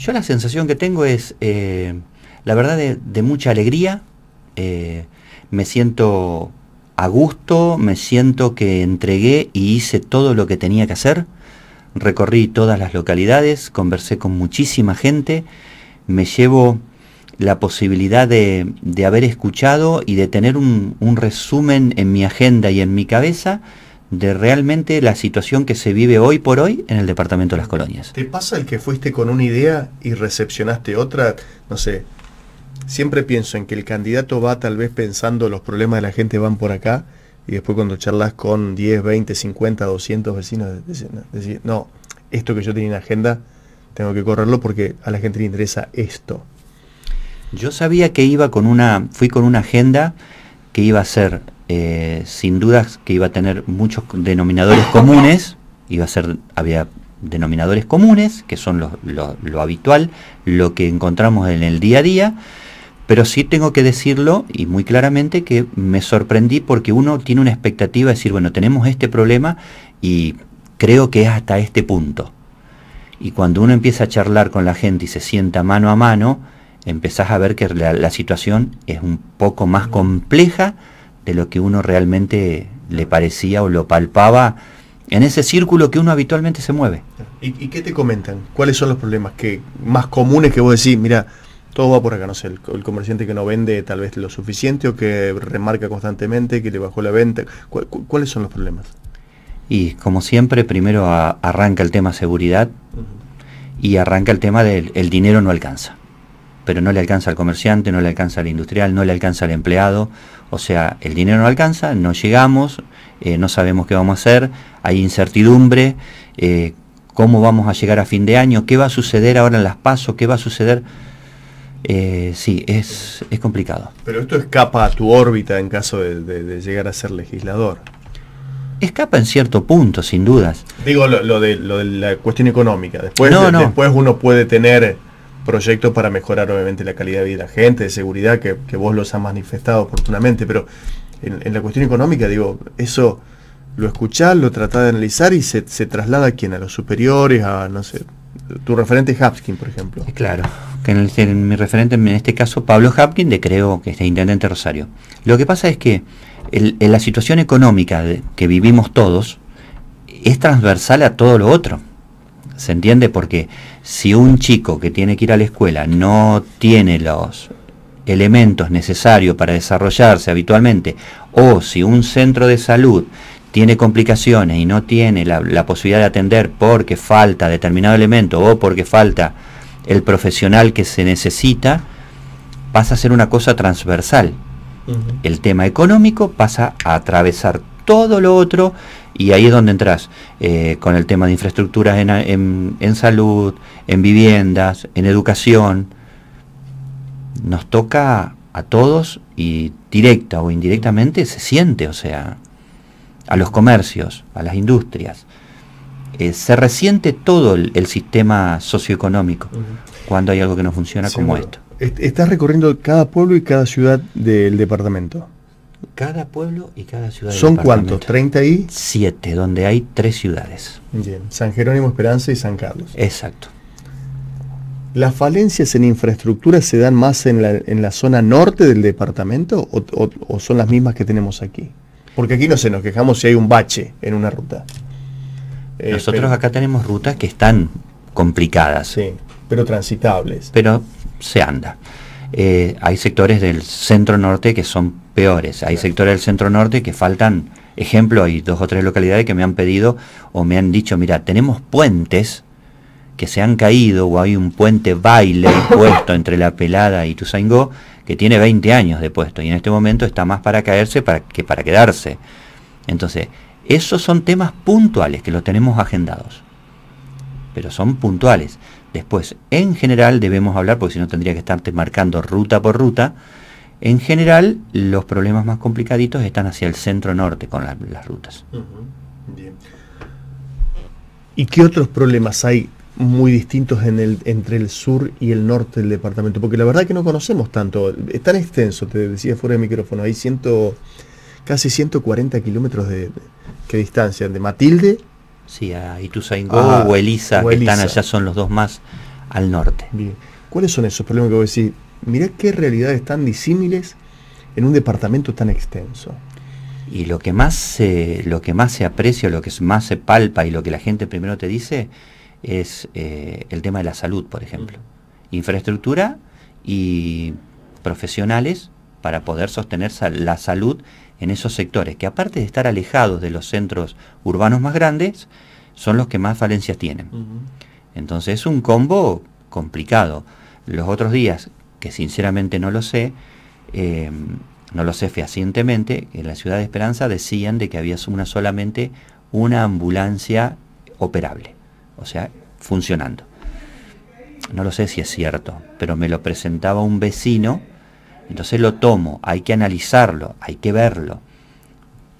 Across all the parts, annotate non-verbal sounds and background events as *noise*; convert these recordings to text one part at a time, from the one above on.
Yo la sensación que tengo es, eh, la verdad, de, mucha alegría. Eh, me siento a gusto, me siento que entregué y hice todo lo que tenía que hacer. Recorrí todas las localidades, conversé con muchísima gente, me llevo la posibilidad de, de haber escuchado y de tener un resumen en mi agenda y en mi cabeza de realmente la situación que se vive hoy por hoy en el departamento de las colonias. ¿Te pasa el que fuiste con una idea y recepcionaste otra? No sé, siempre pienso en que el candidato va tal vez pensando los problemas de la gente van por acá y después cuando charlas con 10, 20, 50, 200 vecinos, decís, no, esto que yo tenía en agenda tengo que correrlo porque a la gente le interesa esto. Yo sabía que iba con una, fui con una agenda que iba a ser eh, sin dudas que iba a tener muchos denominadores comunes, iba a ser, había denominadores comunes, que son lo, habitual, lo que encontramos en el día a día, pero sí tengo que decirlo y muy claramente que me sorprendí porque uno tiene una expectativa de decir, bueno, tenemos este problema y creo que es hasta este punto. Y cuando uno empieza a charlar con la gente y se sienta mano a mano, empezás a ver que la situación es un poco más compleja de lo que uno realmente le parecía o lo palpaba en ese círculo que uno habitualmente se mueve. ¿Y, qué te comentan? ¿Cuáles son los problemas que más comunes que vos decís, mira, todo va por acá, no sé, el, comerciante que no vende tal vez lo suficiente o que remarca constantemente, que le bajó la venta? ¿Cuáles son los problemas? Y como siempre, primero arranca el tema seguridad y arranca el tema del dinero no alcanza pero no le alcanza al comerciante, no le alcanza al industrial, no le alcanza al empleado. O sea, el dinero no alcanza, no llegamos, eh, no sabemos qué vamos a hacer, hay incertidumbre, eh, cómo vamos a llegar a fin de año, qué va a suceder ahora en las pasos, qué va a suceder. Eh, sí, es, complicado. Pero esto escapa a tu órbita en caso de, llegar a ser legislador. Escapa en cierto punto, sin dudas. Digo lo, de, lo de, la cuestión económica. Después, después uno puede tener proyectos para mejorar obviamente la calidad de vida de la gente, de seguridad, que, vos los has manifestado oportunamente, pero en, la cuestión económica, digo, eso lo escuchás, lo tratás de analizar y se, traslada a quién, a los superiores, a, no sé, tu referente por ejemplo. Eh, claro, que en mi referente en este caso, Pablo Hapkin, de creo que es intendente Rosario. Lo que pasa es que la situación económica que vivimos todos es transversal a todo lo otro. ¿Se entiende? Porque si un chico que tiene que ir a la escuela no tiene los elementos necesarios para desarrollarse habitualmente, o si un centro de salud tiene complicaciones y no tiene la, posibilidad de atender porque falta determinado elemento o porque falta el profesional que se necesita, pasa a ser una cosa transversal. El tema económico pasa a atravesar todo lo otro y ahí es donde entras eh, con el tema de infraestructuras en, salud, en viviendas, en educación. Nos toca a todos y directa o indirectamente se siente, o sea, a los comercios, a las industrias. Eh, se resiente todo el, sistema socioeconómico cuando hay algo que no funciona como esto. estás recorriendo cada pueblo y cada ciudad del departamento cada pueblo y cada ciudad. ¿Son cuántos? ¿30 y? Siete, donde hay tres ciudades. Bien, San Jerónimo Esperanza y San Carlos. Exacto. ¿Las falencias en infraestructura se dan más en la, zona norte del departamento o, son las mismas que tenemos aquí? Porque aquí no se nos quejamos si hay un bache en una ruta. Eh, Nosotros acá tenemos rutas que están complicadas. Sí, pero transitables. Pero se anda. Eh, hay sectores del centro norte que son peores. Hay sectores del centro norte que faltan, ejemplo, hay dos o tres localidades que me han pedido o me han dicho, mira, tenemos puentes que se han caído o hay un puente baile *coughs* puesto entre La Pelada y Tuzaingó que tiene 20 años de puesto y en este momento está más para caerse que para quedarse. Entonces, esos son temas puntuales que los tenemos agendados, pero son puntuales. Después, en general, debemos hablar, porque si no tendría que estarte marcando ruta por ruta. En general, los problemas más complicaditos están hacia el centro-norte con las rutas. Bien. ¿Y qué otros problemas hay muy distintos entre el sur y el norte del departamento? Porque la verdad es que no conocemos tanto. Es tan extenso, te decía fuera de micrófono. Hay casi 140 kilómetros de, de, distancia, de Matilde Sí, a Ituzaingó ah, o, Elisa, que están allá, son los dos más al norte. ¿Cuáles son esos problemas que vos decís? Mirá qué realidades tan disímiles en un departamento tan extenso. Y lo que más se, lo que más se aprecia, lo que más se palpa y lo que la gente primero te dice es eh, el tema de la salud, por ejemplo. Mm. Infraestructura y profesionales para poder sostener la salud en esos sectores, que aparte de estar alejados de los centros urbanos más grandes, son los que más falencias tienen. Entonces es un combo complicado. Los otros días, que sinceramente no lo sé, em, no lo sé fehacientemente, en la ciudad de Esperanza decían de que había una solamente una ambulancia operable, o sea, funcionando. No lo sé si es cierto, pero me lo presentaba un vecino entonces lo tomo, hay que analizarlo, hay que verlo.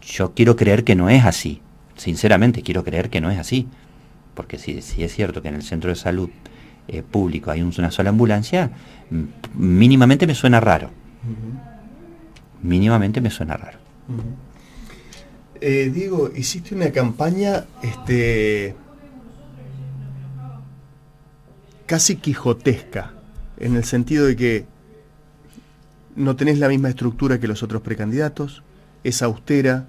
Yo quiero creer que no es así. Sinceramente, quiero creer que no es así. Porque si, es cierto que en el centro de salud eh, público hay una sola ambulancia, mínimamente me suena raro. Mínimamente me suena raro. Eh, Diego, hiciste una campaña este, casi quijotesca, en el sentido de que no tenés la misma estructura que los otros precandidatos, es austera,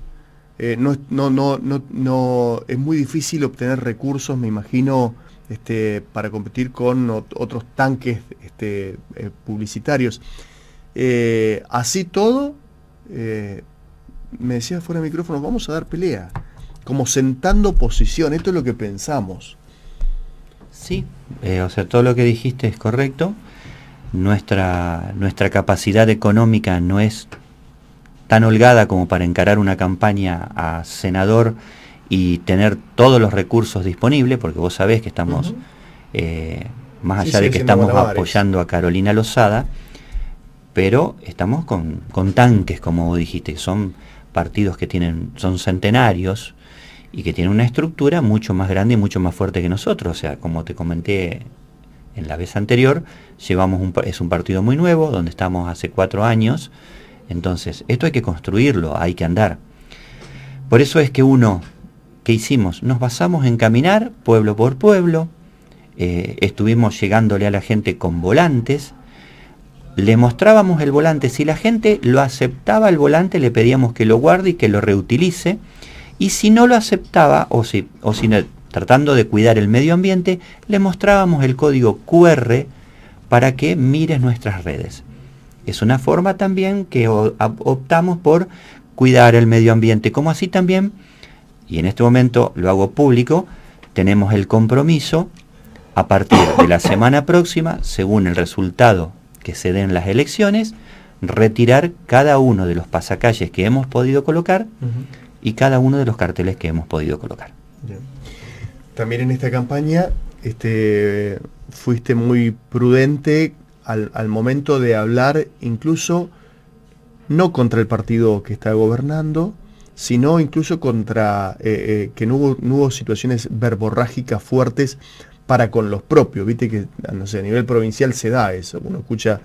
eh, no, no, no, no, es muy difícil obtener recursos, me imagino, este, para competir con otros tanques este, eh, publicitarios. Eh, así todo, me decía fuera de micrófono, vamos a dar pelea, como sentando posición, esto es lo que pensamos. Sí, o sea, todo lo que dijiste es correcto nuestra, nuestra capacidad económica no es tan holgada como para encarar una campaña a senador y tener todos los recursos disponibles, porque vos sabés que estamos, eh, más allá de que estamos apoyando a Carolina Lozada, pero estamos con, con tanques, como vos dijiste, son partidos que tienen, son centenarios y que tienen una estructura mucho más grande y mucho más fuerte que nosotros. O sea, como te comenté en la vez anterior. Llevamos es un partido muy nuevo, donde estamos hace cuatro años. Entonces, esto hay que construirlo, hay que andar. Por eso es que uno, ¿qué hicimos? Nos basamos en caminar pueblo por pueblo, eh, estuvimos llegándole a la gente con volantes, le mostrábamos el volante, si la gente lo aceptaba el volante, le pedíamos que lo guarde y que lo reutilice, y si no lo aceptaba, o si, o si tratando de cuidar el medio ambiente, le mostrábamos el código QR para que mires nuestras redes. Es una forma también que optamos por cuidar el medio ambiente, como así también, y en este momento lo hago público, tenemos el compromiso a partir de la semana próxima, según el resultado que se den las elecciones, retirar cada uno de los pasacalles que hemos podido colocar y cada uno de los carteles que hemos podido colocar también en esta campaña este, fuiste muy prudente al, momento de hablar incluso no contra el partido que está gobernando, sino incluso contra eh, eh, que no hubo, situaciones verborrágicas fuertes para con los propios. Viste que no sé, a nivel provincial se da eso. Uno escucha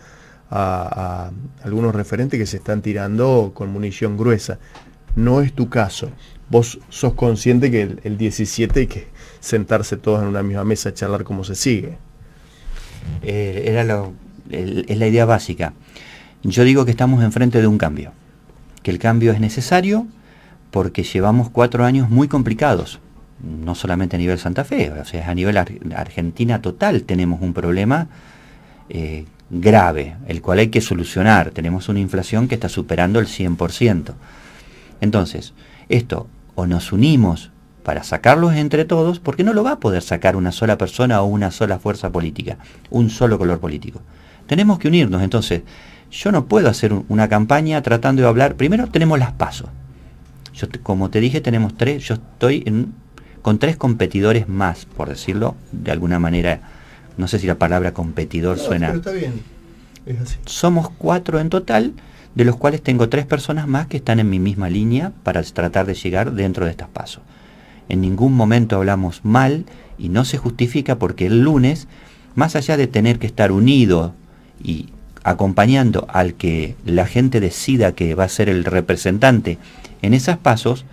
a, algunos referentes que se están tirando con munición gruesa. No es tu caso. Vos sos consciente que el, el 17 que sentarse todos en una misma mesa charlar cómo se sigue. Eh, era lo, es la idea básica. Yo digo que estamos enfrente de un cambio, que el cambio es necesario porque llevamos cuatro años muy complicados, no solamente a nivel Santa Fe, o sea, a nivel Argentina total tenemos un problema eh, grave, el cual hay que solucionar. Tenemos una inflación que está superando el 100%. Entonces, esto, o nos unimos para sacarlos entre todos, porque no lo va a poder sacar una sola persona o una sola fuerza política, un solo color político. Tenemos que unirnos, entonces, yo no puedo hacer una campaña tratando de hablar, primero tenemos las pasos. Yo, como te dije, tenemos tres, yo estoy con tres competidores más, por decirlo de alguna manera, no sé si la palabra competidor suena... está bien, es así. Somos cuatro en total, de los cuales tengo tres personas más que están en mi misma línea para tratar de llegar dentro de estas pasos en ningún momento hablamos mal y no se justifica porque el lunes, más allá de tener que estar unido y acompañando al que la gente decida que va a ser el representante en esas pasos,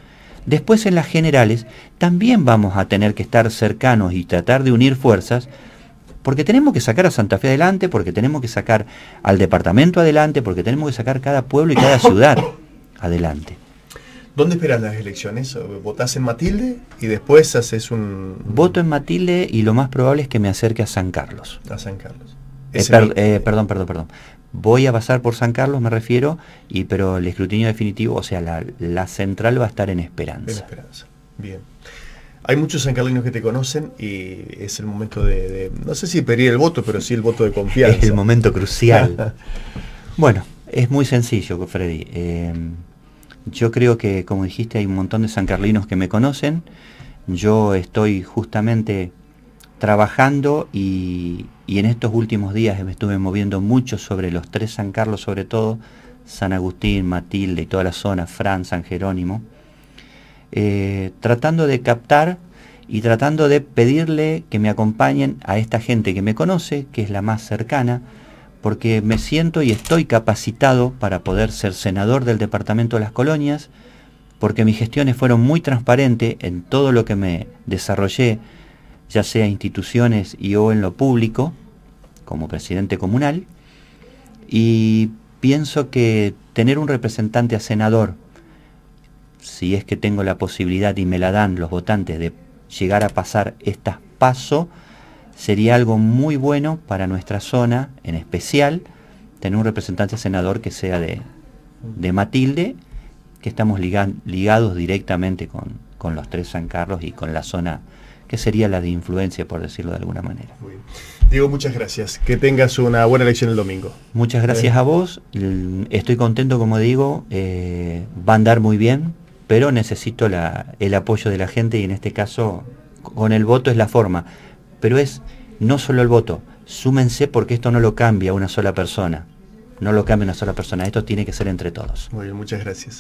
después en las generales también vamos a tener que estar cercanos y tratar de unir fuerzas porque tenemos que sacar a Santa Fe adelante, porque tenemos que sacar al departamento adelante, porque tenemos que sacar cada pueblo y cada *coughs* ciudad adelante. ¿Dónde esperas las elecciones? ¿Votás en Matilde y después haces un...? Voto en Matilde y lo más probable es que me acerque a San Carlos. A San Carlos. Eh, eh, perdón, perdón, perdón. Voy a pasar por San Carlos, me refiero, y pero el escrutinio definitivo, o sea, la, central va a estar en Esperanza. En Esperanza, bien. Hay muchos sancarlinos que te conocen y es el momento de, no sé si pedir el voto, pero sí el voto de confianza. *laughs* Es el momento crucial. *laughs* bueno, es muy sencillo, Freddy. Eh, yo creo que, como dijiste, hay un montón de sancarlinos que me conocen. Yo estoy justamente trabajando y, y en estos últimos días me estuve moviendo mucho sobre los tres San Carlos, sobre todo San Agustín, Matilde y toda la zona, Fran, San Jerónimo, eh, tratando de captar y tratando de pedirle que me acompañen a esta gente que me conoce, que es la más cercana, porque me siento y estoy capacitado para poder ser senador del Departamento de las Colonias, porque mis gestiones fueron muy transparentes en todo lo que me desarrollé, ya sea instituciones y o en lo público, como presidente comunal, y pienso que tener un representante a senador, si es que tengo la posibilidad y me la dan los votantes de llegar a pasar estas paso, sería algo muy bueno para nuestra zona, en especial, tener un representante senador que sea de, de Matilde, que estamos ligados directamente con, los tres San Carlos y con la zona que sería la de influencia, por decirlo de alguna manera. Diego, muchas gracias. Que tengas una buena elección el domingo. Muchas gracias a vos. Mm, estoy contento, como digo, eh, va a andar muy bien, pero necesito el apoyo de la gente y en este caso con el voto es la forma pero es no solo el voto, súmense porque esto no lo cambia una sola persona, no lo cambia una sola persona, esto tiene que ser entre todos. Muy bien, muchas gracias.